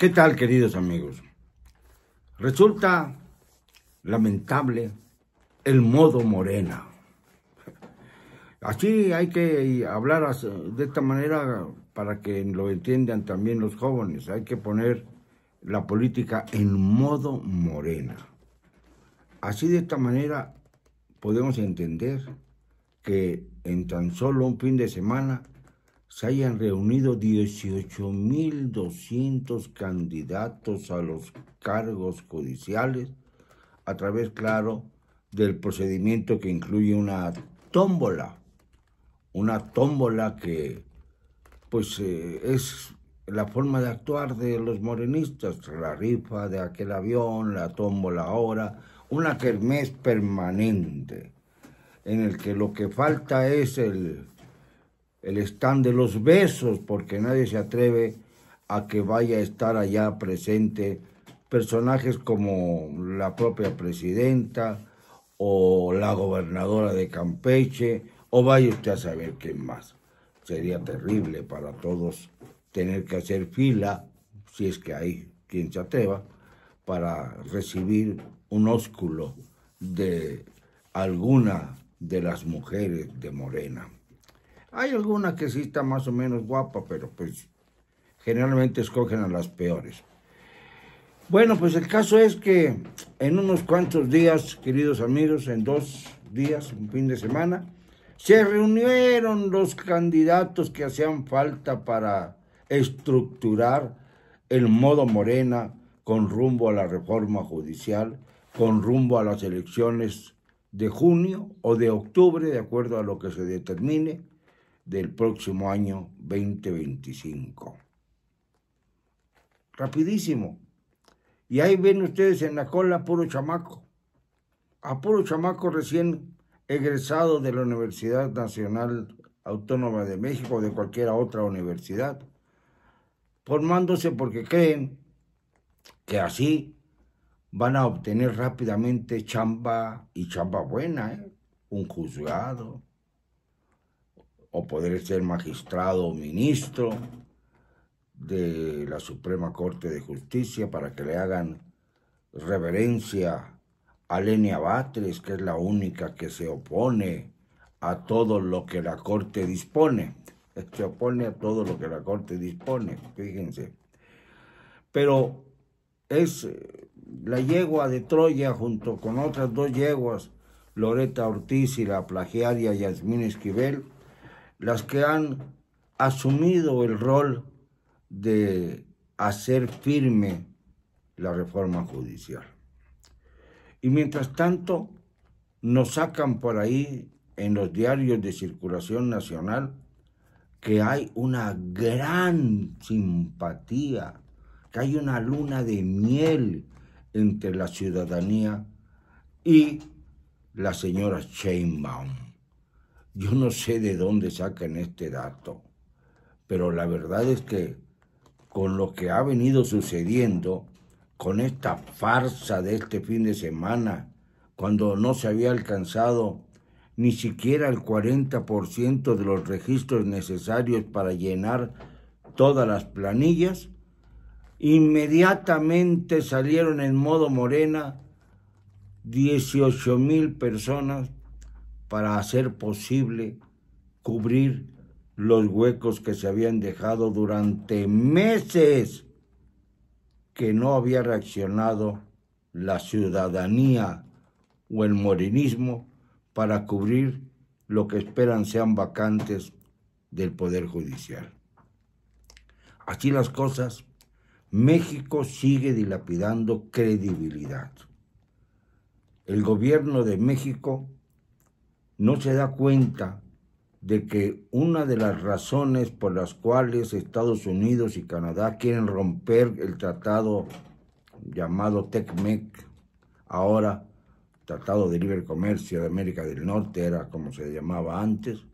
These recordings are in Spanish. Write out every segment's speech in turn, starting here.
¿Qué tal, queridos amigos? Resulta lamentable el modo morena. Así hay que hablar de esta manera para que lo entiendan también los jóvenes. Hay que poner la política en modo morena. Así de esta manera podemos entender que en tan solo un fin de semana se hayan reunido 18.200 candidatos a los cargos judiciales a través, claro, del procedimiento que incluye una tómbola, una tómbola que pues eh, es la forma de actuar de los morenistas, la rifa de aquel avión, la tómbola ahora, una kermés permanente en el que lo que falta es el el stand de los besos, porque nadie se atreve a que vaya a estar allá presente personajes como la propia presidenta o la gobernadora de Campeche, o vaya usted a saber quién más. Sería terrible para todos tener que hacer fila, si es que hay quien se atreva, para recibir un ósculo de alguna de las mujeres de Morena. Hay alguna que sí está más o menos guapa, pero pues generalmente escogen a las peores. Bueno, pues el caso es que en unos cuantos días, queridos amigos, en dos días, un fin de semana, se reunieron los candidatos que hacían falta para estructurar el modo morena con rumbo a la reforma judicial, con rumbo a las elecciones de junio o de octubre, de acuerdo a lo que se determine, del próximo año 2025. Rapidísimo. Y ahí ven ustedes en la cola puro chamaco, a puro chamaco recién egresado de la Universidad Nacional Autónoma de México o de cualquiera otra universidad, formándose porque creen que así van a obtener rápidamente chamba y chamba buena, ¿eh? un juzgado, o poder ser magistrado o ministro de la Suprema Corte de Justicia para que le hagan reverencia a Lenia Batres, que es la única que se opone a todo lo que la Corte dispone. Se opone a todo lo que la Corte dispone, fíjense. Pero es eh, la yegua de Troya junto con otras dos yeguas, Loreta Ortiz y la plagiaria Yasmín Esquivel, las que han asumido el rol de hacer firme la reforma judicial. Y mientras tanto, nos sacan por ahí en los diarios de circulación nacional que hay una gran simpatía, que hay una luna de miel entre la ciudadanía y la señora Sheinbaum. Yo no sé de dónde sacan este dato, pero la verdad es que con lo que ha venido sucediendo, con esta farsa de este fin de semana, cuando no se había alcanzado ni siquiera el 40% de los registros necesarios para llenar todas las planillas, inmediatamente salieron en modo morena 18 mil personas para hacer posible cubrir los huecos que se habían dejado durante meses que no había reaccionado la ciudadanía o el morinismo para cubrir lo que esperan sean vacantes del Poder Judicial. Así las cosas, México sigue dilapidando credibilidad. El gobierno de México no se da cuenta de que una de las razones por las cuales Estados Unidos y Canadá quieren romper el tratado llamado TECMEC, ahora Tratado de Libre Comercio de América del Norte, era como se llamaba antes,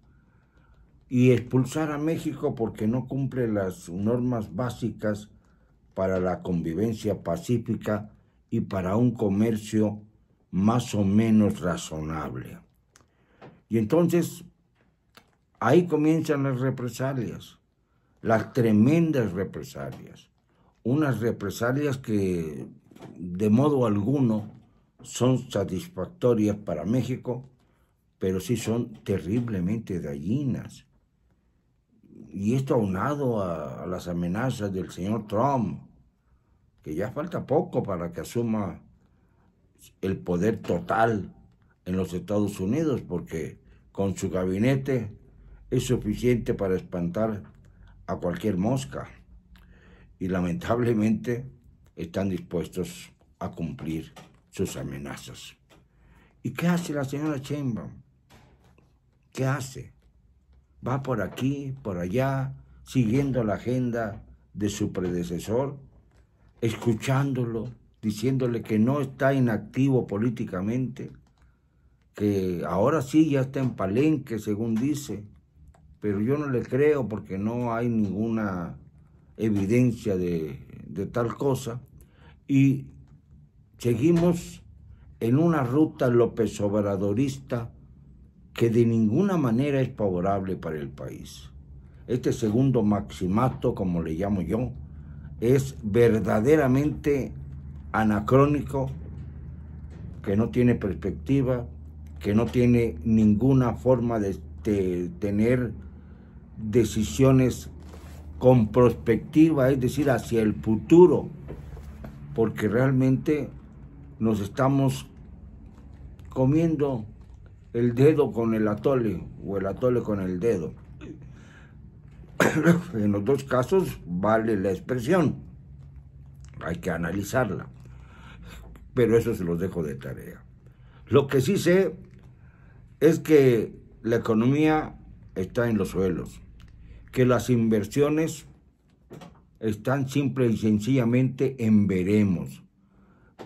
y expulsar a México porque no cumple las normas básicas para la convivencia pacífica y para un comercio más o menos razonable. Y entonces ahí comienzan las represalias, las tremendas represalias, unas represalias que de modo alguno son satisfactorias para México, pero sí son terriblemente gallinas. Y esto aunado a las amenazas del señor Trump, que ya falta poco para que asuma el poder total en los Estados Unidos porque con su gabinete es suficiente para espantar a cualquier mosca y lamentablemente están dispuestos a cumplir sus amenazas. ¿Y qué hace la señora Sheinbaum? ¿Qué hace? Va por aquí, por allá, siguiendo la agenda de su predecesor, escuchándolo, diciéndole que no está inactivo políticamente, que ahora sí ya está en Palenque, según dice, pero yo no le creo porque no hay ninguna evidencia de, tal cosa. Y seguimos en una ruta López Obradorista que de ninguna manera es favorable para el país. Este segundo maximato, como le llamo yo, es verdaderamente anacrónico, que no tiene perspectiva, que no tiene ninguna forma de, tener decisiones con perspectiva, es decir, hacia el futuro, porque realmente nos estamos comiendo el dedo con el atole o el atole con el dedo. en los dos casos vale la expresión, hay que analizarla, pero eso se los dejo de tarea. Lo que sí sé es que la economía está en los suelos, que las inversiones están simple y sencillamente en veremos,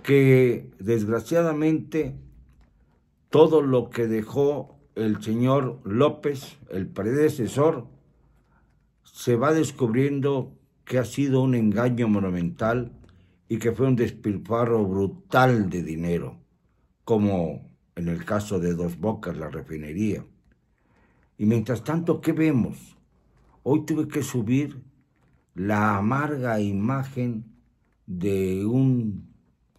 que desgraciadamente todo lo que dejó el señor López, el predecesor, se va descubriendo que ha sido un engaño monumental y que fue un despilfarro brutal de dinero, como en el caso de Dos Bocas, la refinería. Y mientras tanto, ¿qué vemos? Hoy tuve que subir la amarga imagen de un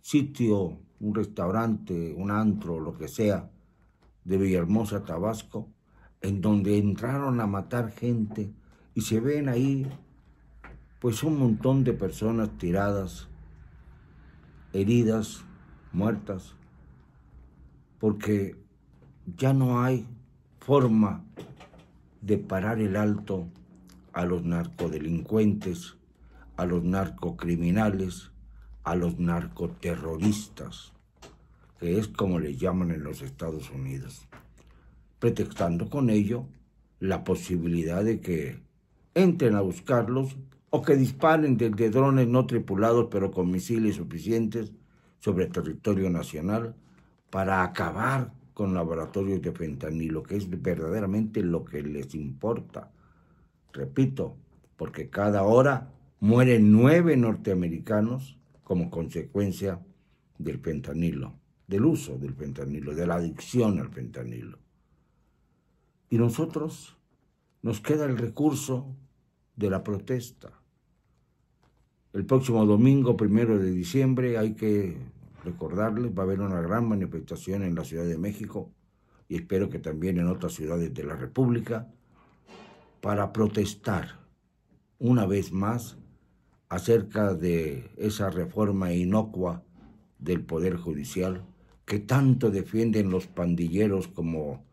sitio, un restaurante, un antro, lo que sea, de Villahermosa, Tabasco, en donde entraron a matar gente y se ven ahí pues un montón de personas tiradas, heridas, muertas porque ya no hay forma de parar el alto a los narcodelincuentes, a los narcocriminales, a los narcoterroristas, que es como les llaman en los Estados Unidos, pretextando con ello la posibilidad de que entren a buscarlos o que disparen desde drones no tripulados pero con misiles suficientes sobre territorio nacional para acabar con laboratorios de fentanilo, que es verdaderamente lo que les importa. Repito, porque cada hora mueren nueve norteamericanos como consecuencia del fentanilo, del uso del fentanilo, de la adicción al fentanilo. Y nosotros nos queda el recurso de la protesta. El próximo domingo, primero de diciembre, hay que recordarles, va a haber una gran manifestación en la Ciudad de México y espero que también en otras ciudades de la República para protestar una vez más acerca de esa reforma inocua del Poder Judicial que tanto defienden los pandilleros como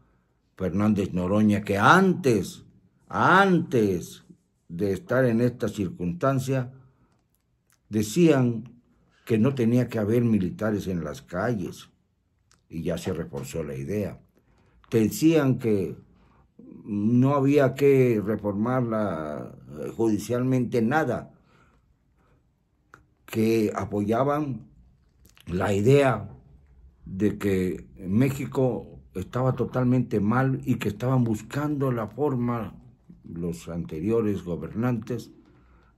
Fernández Noroña, que antes, antes de estar en esta circunstancia, decían que no tenía que haber militares en las calles. Y ya se reforzó la idea. Te decían que no había que reformarla eh, judicialmente nada, que apoyaban la idea de que México estaba totalmente mal y que estaban buscando la forma, los anteriores gobernantes,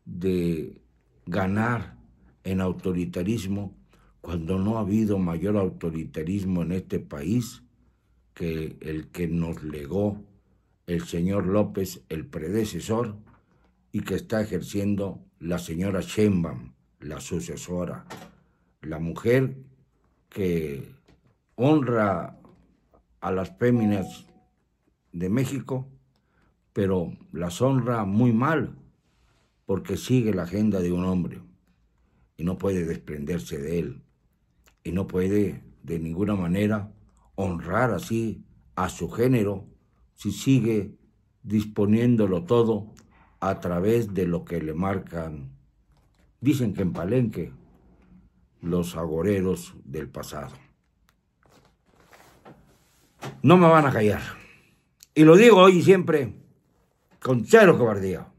de ganar en autoritarismo cuando no ha habido mayor autoritarismo en este país que el que nos legó el señor López, el predecesor, y que está ejerciendo la señora Sheinbaum, la sucesora, la mujer que honra a las féminas de México, pero las honra muy mal porque sigue la agenda de un hombre y no puede desprenderse de él y no puede de ninguna manera honrar así a su género si sigue disponiéndolo todo a través de lo que le marcan. Dicen que en Palenque los agoreros del pasado. No me van a callar. Y lo digo hoy y siempre con cero cobardía.